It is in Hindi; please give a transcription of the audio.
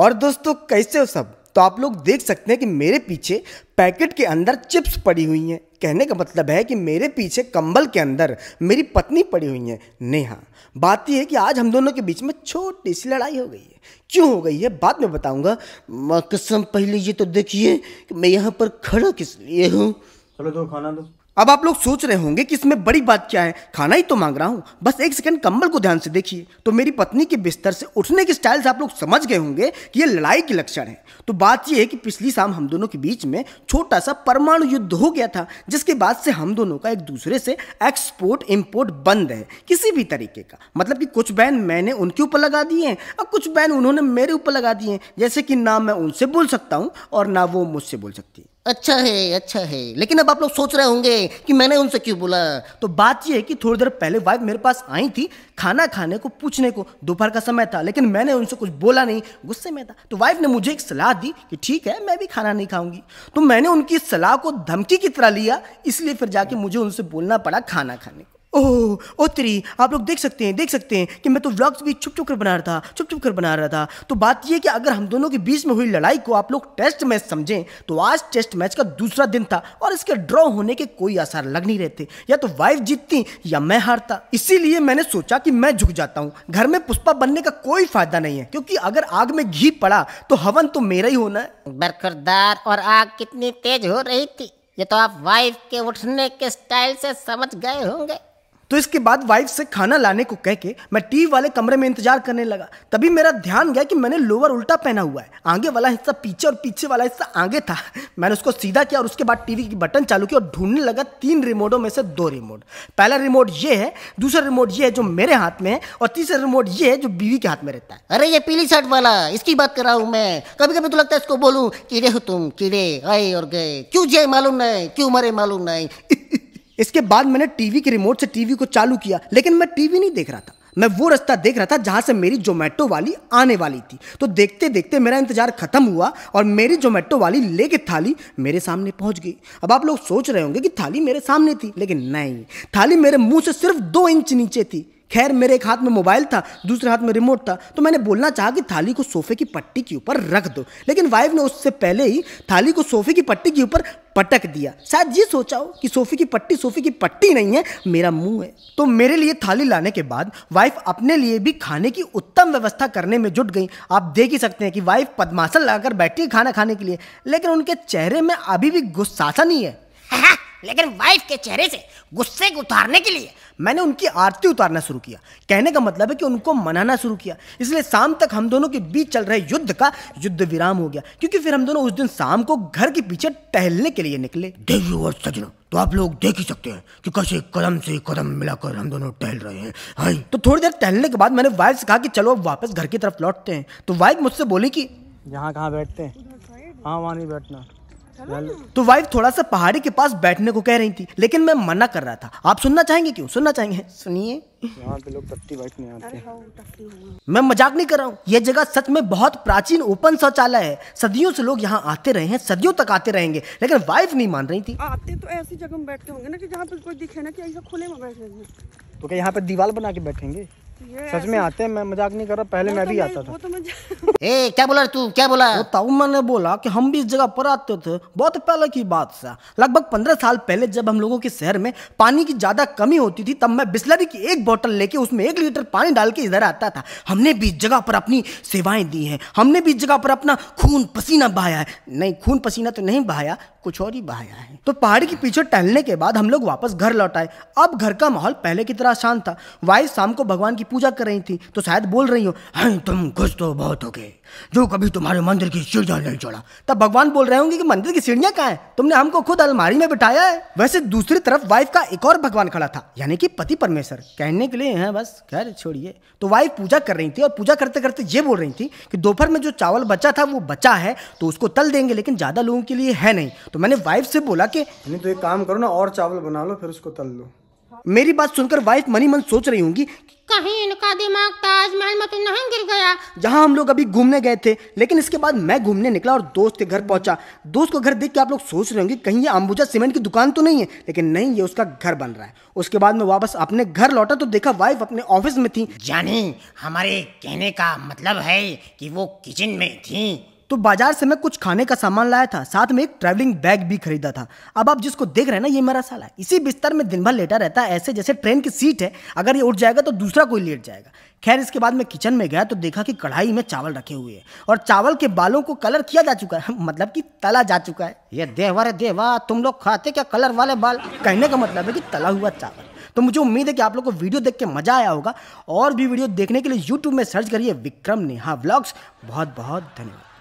और दोस्तों कैसे हो सब तो आप लोग देख सकते हैं कि मेरे पीछे पैकेट के अंदर चिप्स पड़ी हुई हैं कहने का मतलब है कि मेरे पीछे कंबल के अंदर मेरी पत्नी पड़ी हुई है नेहा बात यह है कि आज हम दोनों के बीच में छोटी सी लड़ाई हो गई है क्यों हो गई है बाद में बताऊंगा कसम पहले ये तो देखिए कि मैं यहाँ पर खड़ा किस लिए हूँ चलो दो खाना दो अब आप लोग सोच रहे होंगे कि इसमें बड़ी बात क्या है खाना ही तो मांग रहा हूँ बस एक सेकंड कंबल को ध्यान से देखिए तो मेरी पत्नी के बिस्तर से उठने के स्टाइल से आप लोग समझ गए होंगे कि ये लड़ाई के लक्षण है तो बात यह है कि पिछली शाम हम दोनों के बीच में छोटा सा परमाणु युद्ध हो गया था जिसके बाद से हम दोनों का एक दूसरे से एक्सपोर्ट इम्पोर्ट बंद है किसी भी तरीके का मतलब कि कुछ बैन मैंने उनके ऊपर लगा दिए हैं और कुछ बैन उन्होंने मेरे ऊपर लगा दिए हैं जैसे कि ना मैं उनसे बोल सकता हूँ और ना वो मुझसे बोल सकती है अच्छा है अच्छा है लेकिन अब आप लोग सोच रहे होंगे कि मैंने उनसे क्यों बोला तो बात यह है कि थोड़ी देर पहले वाइफ मेरे पास आई थी खाना खाने को पूछने को दोपहर का समय था लेकिन मैंने उनसे कुछ बोला नहीं गुस्से में था तो वाइफ ने मुझे एक सलाह दी कि ठीक है मैं भी खाना नहीं खाऊंगी तो मैंने उनकी सलाह को धमकी की तरह लिया इसलिए फिर जाके मुझे उनसे बोलना पड़ा खाना खाने ओह ओ तेरी आप लोग देख सकते हैं देख सकते हैं कि मैं तो व्लॉग्स भी छुप छुप कर बना रहा था छुप छुप कर बना रहा था तो बात यह कि अगर हम दोनों के बीच में हुई लड़ाई को आप लोग टेस्ट मैच समझें तो आज टेस्ट मैच का दूसरा दिन था और इसके ड्रॉ होने के कोई आसार लग नहीं रहते या तो वाइफ जीतती या मैं हारता इसीलिए मैंने सोचा कि मैं झुक जाता हूँ घर में पुष्पा बनने का कोई फायदा नहीं है क्योंकि अगर आग में घी पड़ा तो हवन तो मेरा ही होना है और आग कितनी तेज हो रही थी ये तो आप वाइफ के उठने के स्टाइल से समझ गए होंगे तो इसके बाद वाइफ से खाना लाने को कह के मैं टी वाले कमरे में इंतजार करने लगा तभी मेरा ध्यान गया कि मैंने लोअर उल्टा पहना हुआ है आगे वाला हिस्सा पीछे और पीछे वाला हिस्सा आगे था मैंने उसको सीधा किया और उसके बाद टीवी की बटन चालू किया और ढूंढने लगा तीन रिमोटों में से दो रिमोट पहला रिमोट ये है दूसरा रिमोट ये है जो मेरे हाथ में है और तीसरा रिमोट ये है जो बीवी के हाथ में रहता है अरे ये पीली शर्ट वाला इसकी बात कर रहा हूँ मैं कभी कभी तो लगता है इसको बोलूँ कीड़े हो तुम कीड़े आए और गए क्यों जे मालूम नहीं क्यों मरे मालूम नहीं इसके बाद मैंने टीवी के रिमोट से टीवी को चालू किया लेकिन मैं टीवी नहीं देख रहा था मैं वो रास्ता देख रहा था जहाँ से मेरी जोमेटो वाली आने वाली थी तो देखते देखते मेरा इंतजार खत्म हुआ और मेरी जोमेटो वाली लेके थाली मेरे सामने पहुंच गई अब आप लोग सोच रहे होंगे कि थाली मेरे सामने थी लेकिन नहीं थाली मेरे मुंह से सिर्फ दो इंच नीचे थी खैर मेरे एक हाथ में मोबाइल था दूसरे हाथ में रिमोट था तो मैंने बोलना चाहा कि थाली को सोफे की पट्टी के ऊपर रख दो लेकिन वाइफ ने उससे पहले ही थाली को सोफे की पट्टी के ऊपर पटक दिया शायद ये सोचा हो कि सोफे की पट्टी सोफे की पट्टी नहीं है मेरा मुंह है तो मेरे लिए थाली लाने के बाद वाइफ अपने लिए भी खाने की उत्तम व्यवस्था करने में जुट गई आप देख ही सकते हैं कि वाइफ पदमाशन लगाकर बैठी खाना खाने के लिए लेकिन उनके चेहरे में अभी भी गुस्सासा नहीं है लेकिन वाइफ के चेहरे से गुस्से को उतारने के लिए मैंने उनकी आरती उतारना शुरू किया कहने का मतलब है कि उनको मनाना शुरू किया इसलिए शाम तक हम दोनों के बीच चल रहे युद्ध का युद्ध विराम हो गया क्योंकि फिर हम दोनों उस दिन शाम को घर के पीछे टहलने के लिए निकले देवी और सजनो तो आप लोग देख ही सकते हैं कि कैसे कदम से कदम मिलाकर हम दोनों टहल रहे हैं हाँ। तो थोड़ी देर टहलने के बाद मैंने वाइफ से कहा कि चलो अब वापस घर की तरफ लौटते हैं तो वाइफ मुझसे बोली कि यहाँ कहाँ बैठते हैं तो हाँ वहाँ नहीं बैठना तो वाइफ थोड़ा सा पहाड़ी के पास बैठने को कह रही थी लेकिन मैं मना कर रहा था आप सुनना चाहेंगे क्यों सुनना चाहेंगे सुनिए आते हाँ, मैं मजाक नहीं कर रहा हूँ ये जगह सच में बहुत प्राचीन ओपन शौचालय है सदियों से लोग यहाँ आते रहे हैं सदियों तक आते रहेंगे लेकिन वाइफ नहीं मान रही थी आते तो ऐसी जगह में बैठते होंगे ना कि जहाँ पे कोई दिखे ना कि ऐसा खुले में बैठे तो क्या यहाँ पे दीवार बना के बैठेंगे सच में आते हैं मैं मजाक नहीं कर रहा पहले मैं तो भी आता था तो ए क्या बोला तू क्या बोला बताऊ मैंने बोला कि हम भी इस जगह पर आते थे बहुत पहले की बात सा लगभग पंद्रह साल पहले जब हम लोगों के शहर में पानी की ज्यादा कमी होती थी तब मैं बिस्लरी की एक बोतल लेके उसमें एक लीटर पानी डाल के इधर आता था हमने भी इस जगह पर अपनी सेवाएं दी हैं हमने भी इस जगह पर अपना खून पसीना बहाया है नहीं खून पसीना तो नहीं बहाया कुछ और ही बहाया है तो पहाड़ के पीछे टहलने के बाद हम लोग वापस घर लौट आए अब घर का माहौल पहले की तरह शांत था वाइस शाम को भगवान की पूजा कर रही थी तो शायद बोल रही हो तुम खुश तो बहुत हो गए जो कभी तुम्हारे मंदिर की सीढ़ियाँ नहीं चढ़ा तब भगवान बोल रहे होंगे कि मंदिर की सीढ़ियाँ कहा है तुमने हमको खुद अलमारी में बिठाया है वैसे दूसरी तरफ वाइफ का एक और भगवान खड़ा था यानी कि पति परमेश्वर कहने के लिए है बस खैर छोड़िए तो वाइफ पूजा कर रही थी और पूजा करते करते ये बोल रही थी कि दोपहर में जो चावल बचा था वो बचा है तो उसको तल देंगे लेकिन ज़्यादा लोगों के लिए है नहीं तो मैंने वाइफ से बोला कि नहीं तो एक काम करो ना और चावल बना लो फिर उसको तल लो मेरी बात सुनकर वाइफ मनी मन सोच रही होंगी कहीं इनका दिमाग ताजमहल में तो नहीं गिर गया जहाँ हम लोग अभी घूमने गए थे लेकिन इसके बाद मैं घूमने निकला और दोस्त के घर पहुंचा दोस्त को घर देख के आप लोग सोच रहे होंगे कहीं ये अंबुजा सीमेंट की दुकान तो नहीं है लेकिन नहीं ये उसका घर बन रहा है उसके बाद मैं वापस अपने घर लौटा तो देखा वाइफ अपने ऑफिस में थी जानी हमारे कहने का मतलब है कि वो किचन में थी तो बाजार से मैं कुछ खाने का सामान लाया था साथ में एक ट्रैवलिंग बैग भी खरीदा था अब आप जिसको देख रहे हैं ना ये मेरा साला इसी बिस्तर में दिन भर लेटा रहता है ऐसे जैसे ट्रेन की सीट है अगर ये उठ जाएगा तो दूसरा कोई लेट जाएगा खैर इसके बाद मैं किचन में गया तो देखा कि कढ़ाई में चावल रखे हुए हैं और चावल के बालों को कलर किया जा चुका है मतलब कि तला जा चुका है ये देवर है देवा तुम लोग खाते क्या कलर वाले बाल कहने का मतलब है कि तला हुआ चावल तो मुझे उम्मीद है कि आप लोग को वीडियो देख के मजा आया होगा और भी वीडियो देखने के लिए यूट्यूब में सर्च करिए विक्रम नेहा ब्लॉग्स बहुत बहुत धन्यवाद